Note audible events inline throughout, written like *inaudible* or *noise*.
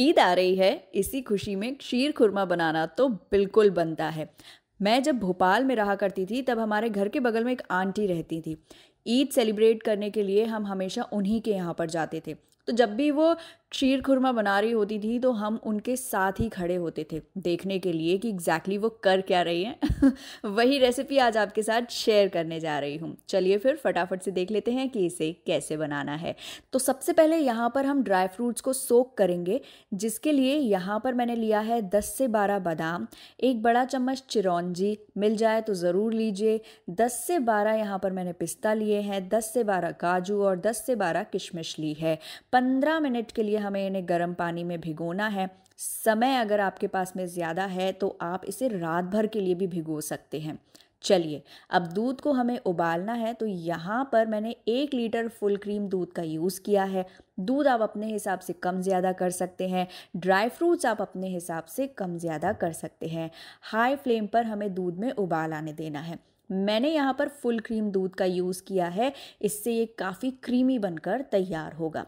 ईद आ रही है इसी खुशी में क्षीर खुरमा बनाना तो बिल्कुल बनता है मैं जब भोपाल में रहा करती थी तब हमारे घर के बगल में एक आंटी रहती थी ईद सेलिब्रेट करने के लिए हम हमेशा उन्हीं के यहाँ पर जाते थे तो जब भी वो खीर खुरमा बना रही होती थी तो हम उनके साथ ही खड़े होते थे देखने के लिए कि एग्जैक्टली exactly वो कर क्या रही हैं *laughs* वही रेसिपी आज आपके साथ शेयर करने जा रही हूँ चलिए फिर फटाफट से देख लेते हैं कि इसे कैसे बनाना है तो सबसे पहले यहाँ पर हम ड्राई फ्रूट्स को सोक करेंगे जिसके लिए यहाँ पर मैंने लिया है दस से बारह बादाम एक बड़ा चम्मच चिरौंजी मिल जाए तो ज़रूर लीजिए दस से बारह यहाँ पर मैंने पिस्ता लिए लिए हैं 10 से 12 काजू और 10 से 12 किशमिश ली है 15 मिनट के लिए हमें इन्हें गर्म पानी में भिगोना है समय अगर आपके पास में ज़्यादा है तो आप इसे रात भर के लिए भी भिगो सकते हैं चलिए अब दूध को हमें उबालना है तो यहाँ पर मैंने एक लीटर फुल क्रीम दूध का यूज़ किया है दूध आप अपने हिसाब से कम ज़्यादा कर सकते हैं ड्राई फ्रूट्स आप अपने हिसाब से कम ज़्यादा कर सकते हैं हाई फ्लेम पर हमें दूध में उबाल आने देना है मैंने यहाँ पर फुल क्रीम दूध का यूज़ किया है इससे ये काफ़ी क्रीमी बनकर तैयार होगा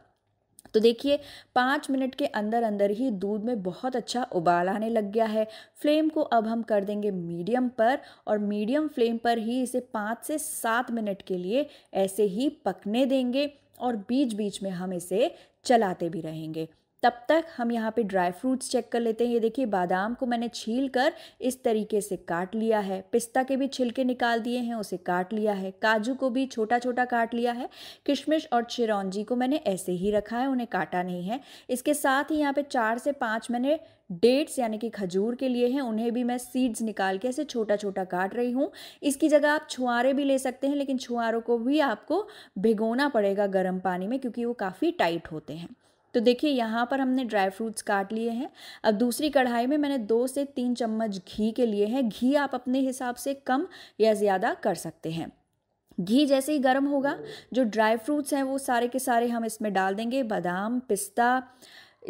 तो देखिए पाँच मिनट के अंदर अंदर ही दूध में बहुत अच्छा उबाल आने लग गया है फ्लेम को अब हम कर देंगे मीडियम पर और मीडियम फ्लेम पर ही इसे पाँच से सात मिनट के लिए ऐसे ही पकने देंगे और बीच बीच में हम इसे चलाते भी रहेंगे तब तक हम यहाँ पे ड्राई फ्रूट्स चेक कर लेते हैं ये देखिए बादाम को मैंने छील कर इस तरीके से काट लिया है पिस्ता के भी छिलके निकाल दिए हैं उसे काट लिया है काजू को भी छोटा छोटा काट लिया है किशमिश और चिरौंजी को मैंने ऐसे ही रखा है उन्हें काटा नहीं है इसके साथ ही यहाँ पे चार से पाँच मैंने डेट्स यानी कि खजूर के लिए हैं उन्हें भी मैं सीड्स निकाल के ऐसे छोटा छोटा काट रही हूँ इसकी जगह आप छुआरे भी ले सकते हैं लेकिन छुआरों को भी आपको भिगोना पड़ेगा गर्म पानी में क्योंकि वो काफ़ी टाइट होते हैं तो देखिए यहाँ पर हमने ड्राई फ्रूट्स काट लिए हैं अब दूसरी कढ़ाई में मैंने दो से तीन चम्मच घी के लिए हैं घी आप अपने हिसाब से कम या ज़्यादा कर सकते हैं घी जैसे ही गर्म होगा जो ड्राई फ्रूट्स हैं वो सारे के सारे हम इसमें डाल देंगे बादाम पिस्ता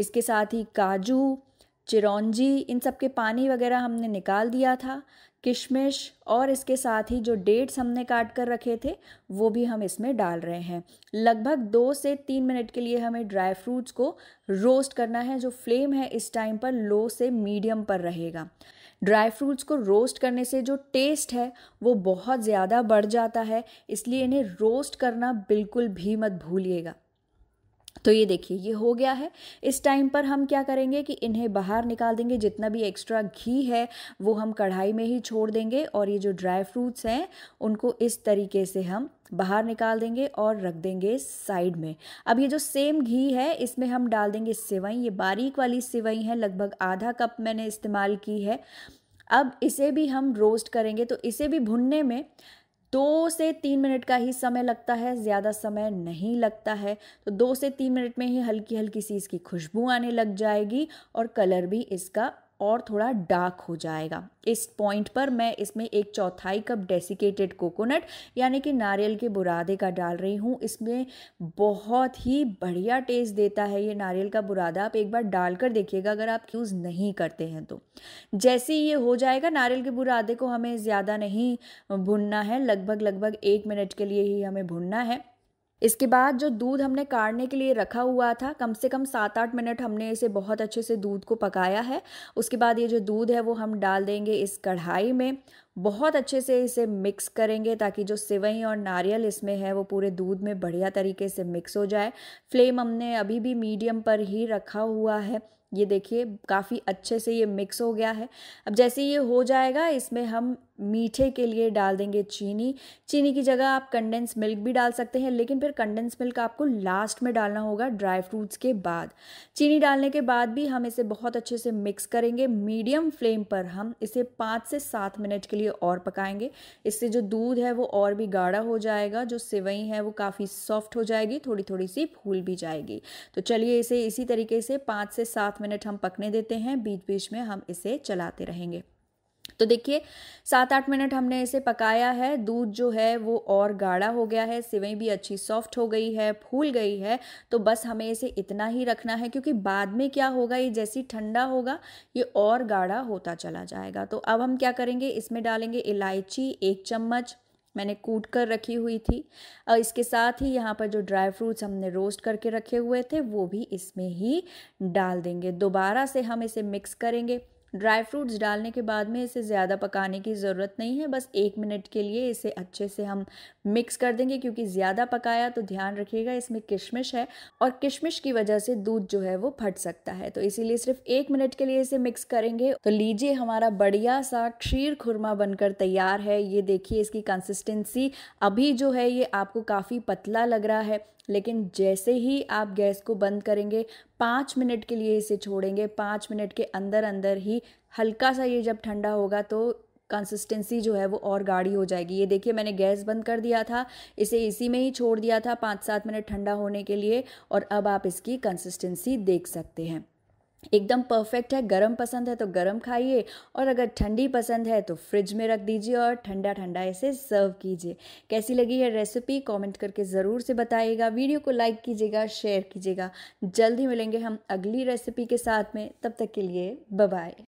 इसके साथ ही काजू चिरौंजी इन सब के पानी वगैरह हमने निकाल दिया था किशमिश और इसके साथ ही जो डेट्स हमने काट कर रखे थे वो भी हम इसमें डाल रहे हैं लगभग दो से तीन मिनट के लिए हमें ड्राई फ्रूट्स को रोस्ट करना है जो फ्लेम है इस टाइम पर लो से मीडियम पर रहेगा ड्राई फ्रूट्स को रोस्ट करने से जो टेस्ट है वो बहुत ज़्यादा बढ़ जाता है इसलिए इन्हें रोस्ट करना बिल्कुल भी मत भूलिएगा तो ये देखिए ये हो गया है इस टाइम पर हम क्या करेंगे कि इन्हें बाहर निकाल देंगे जितना भी एक्स्ट्रा घी है वो हम कढ़ाई में ही छोड़ देंगे और ये जो ड्राई फ्रूट्स हैं उनको इस तरीके से हम बाहर निकाल देंगे और रख देंगे साइड में अब ये जो सेम घी है इसमें हम डाल देंगे सिवई ये बारीक वाली सिवई है लगभग आधा कप मैंने इस्तेमाल की है अब इसे भी हम रोस्ट करेंगे तो इसे भी भुनने में दो से तीन मिनट का ही समय लगता है ज़्यादा समय नहीं लगता है तो दो से तीन मिनट में ही हल्की हल्की सी इसकी खुशबू आने लग जाएगी और कलर भी इसका और थोड़ा डार्क हो जाएगा इस पॉइंट पर मैं इसमें एक चौथाई कप डेसिकेटेड कोकोनट यानी कि नारियल के बुरादे का डाल रही हूँ इसमें बहुत ही बढ़िया टेस्ट देता है ये नारियल का बुरादा आप एक बार डाल कर देखिएगा अगर आप यूज़ नहीं करते हैं तो जैसे ही ये हो जाएगा नारियल के बुरादे को हमें ज़्यादा नहीं भुनना है लगभग लगभग एक मिनट के लिए ही हमें भुनना है इसके बाद जो दूध हमने काढ़ने के लिए रखा हुआ था कम से कम सात आठ मिनट हमने इसे बहुत अच्छे से दूध को पकाया है उसके बाद ये जो दूध है वो हम डाल देंगे इस कढ़ाई में बहुत अच्छे से इसे मिक्स करेंगे ताकि जो सिवई और नारियल इसमें है वो पूरे दूध में बढ़िया तरीके से मिक्स हो जाए फ्लेम हमने अभी भी मीडियम पर ही रखा हुआ है ये देखिए काफ़ी अच्छे से ये मिक्स हो गया है अब जैसे ये हो जाएगा इसमें हम मीठे के लिए डाल देंगे चीनी चीनी की जगह आप कंडेंस मिल्क भी डाल सकते हैं लेकिन फिर कंडेंस मिल्क आपको लास्ट में डालना होगा ड्राई फ्रूट्स के बाद चीनी डालने के बाद भी हम इसे बहुत अच्छे से मिक्स करेंगे मीडियम फ्लेम पर हम इसे पाँच से सात मिनट के लिए लिए और पकाएंगे इससे जो दूध है वो और भी गाढ़ा हो जाएगा जो सिवई है वो काफ़ी सॉफ्ट हो जाएगी थोड़ी थोड़ी सी फूल भी जाएगी तो चलिए इसे इसी तरीके से पाँच से सात मिनट हम पकने देते हैं बीच बीच में हम इसे चलाते रहेंगे तो देखिए सात आठ मिनट हमने इसे पकाया है दूध जो है वो और गाढ़ा हो गया है सिवई भी अच्छी सॉफ्ट हो गई है फूल गई है तो बस हमें इसे इतना ही रखना है क्योंकि बाद में क्या होगा ये जैसी ठंडा होगा ये और गाढ़ा होता चला जाएगा तो अब हम क्या करेंगे इसमें डालेंगे इलायची एक चम्मच मैंने कूट कर रखी हुई थी और इसके साथ ही यहाँ पर जो ड्राई फ्रूट्स हमने रोस्ट करके रखे हुए थे वो भी इसमें ही डाल देंगे दोबारा से हम इसे मिक्स करेंगे ड्राई फ्रूट्स डालने के बाद में इसे ज़्यादा पकाने की ज़रूरत नहीं है बस एक मिनट के लिए इसे अच्छे से हम मिक्स कर देंगे क्योंकि ज़्यादा पकाया तो ध्यान रखिएगा इसमें किशमिश है और किशमिश की वजह से दूध जो है वो फट सकता है तो इसीलिए सिर्फ एक मिनट के लिए इसे मिक्स करेंगे तो लीजिए हमारा बढ़िया सा क्षीर खुरमा बनकर तैयार है ये देखिए इसकी कंसिस्टेंसी अभी जो है ये आपको काफ़ी पतला लग रहा है लेकिन जैसे ही आप गैस को बंद करेंगे पाँच मिनट के लिए इसे छोड़ेंगे पाँच मिनट के अंदर अंदर ही हल्का सा ये जब ठंडा होगा तो कंसिस्टेंसी जो है वो और गाढ़ी हो जाएगी ये देखिए मैंने गैस बंद कर दिया था इसे इसी में ही छोड़ दिया था पाँच सात मिनट ठंडा होने के लिए और अब आप इसकी कंसिस्टेंसी देख सकते हैं एकदम परफेक्ट है गरम पसंद है तो गरम खाइए और अगर ठंडी पसंद है तो फ्रिज में रख दीजिए और ठंडा ठंडा इसे सर्व कीजिए कैसी लगी है रेसिपी कमेंट करके ज़रूर से बताइएगा वीडियो को लाइक कीजिएगा शेयर कीजिएगा जल्दी मिलेंगे हम अगली रेसिपी के साथ में तब तक के लिए बाय